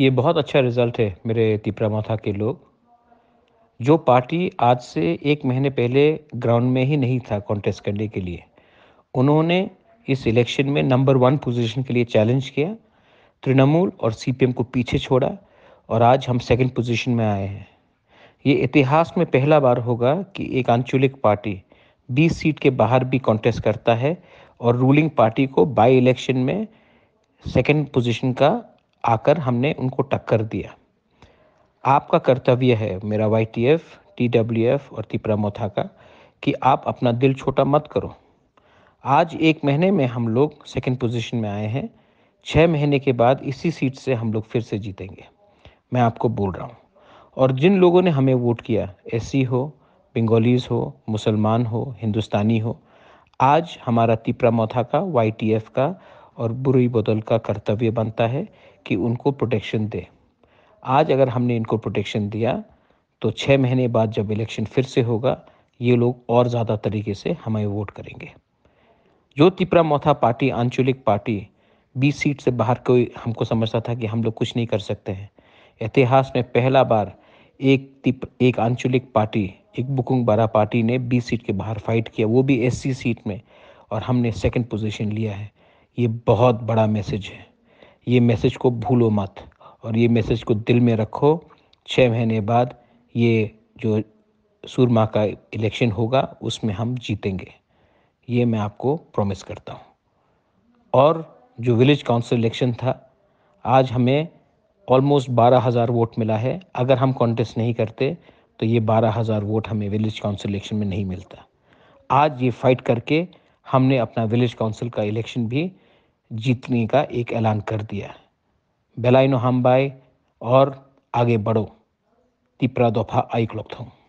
ये बहुत अच्छा रिज़ल्ट है मेरे तिपरा माथा के लोग जो पार्टी आज से एक महीने पहले ग्राउंड में ही नहीं था कॉन्टेस्ट करने के लिए उन्होंने इस इलेक्शन में नंबर वन पोजीशन के लिए चैलेंज किया तृणमूल और सीपीएम को पीछे छोड़ा और आज हम सेकंड पोजीशन में आए हैं ये इतिहास में पहला बार होगा कि एक आंचलिक पार्टी 20 सीट के बाहर भी कॉन्टेस्ट करता है और रूलिंग पार्टी को बाई इलेक्शन में सेकेंड पोजिशन का आकर हमने उनको टक्कर दिया आपका कर्तव्य है मेरा Y T F T W F और तिपरा मोथा का कि आप अपना दिल छोटा मत करो आज एक महीने में हम लोग सेकेंड पोजिशन में आए हैं छः महीने के बाद इसी सीट से हम लोग फिर से जीतेंगे मैं आपको बोल रहा हूँ और जिन लोगों ने हमें वोट किया एस हो बंगालीज़ हो मुसलमान हो हिंदुस्तानी हो आज हमारा तिपरा मोथा का वाई का और बुरी बदल का कर्तव्य बनता है कि उनको प्रोटेक्शन दे आज अगर हमने इनको प्रोटेक्शन दिया तो छः महीने बाद जब इलेक्शन फिर से होगा ये लोग और ज़्यादा तरीके से हमें वोट करेंगे जो तिपरा मोथा पार्टी आंचलिक पार्टी बीस सीट से बाहर कोई हमको समझता था कि हम लोग कुछ नहीं कर सकते हैं इतिहास में पहला बार एक तिप एक आंचलिक पार्टी एक बुकुंग बारा पार्टी ने बीस सीट के बाहर फाइट किया वो भी एस सीट में और हमने सेकंड पोजीशन लिया है ये बहुत बड़ा मैसेज है ये मैसेज को भूलो मत और ये मैसेज को दिल में रखो छः महीने बाद ये जो सूरमा का इलेक्शन होगा उसमें हम जीतेंगे ये मैं आपको प्रॉमिस करता हूँ और जो विलेज काउंसिल इलेक्शन था आज हमें ऑलमोस्ट बारह हज़ार वोट मिला है अगर हम कॉन्टेस्ट नहीं करते तो ये बारह हज़ार वोट हमें विलेज काउंसिल इलेक्शन में नहीं मिलता आज ये फाइट करके हमने अपना विलेज काउंसिल का इलेक्शन भी जीतने का एक ऐलान कर दिया है बेलाइनो हम बाय और आगे बढ़ो तीपरा दोफा आई क्लॉक थों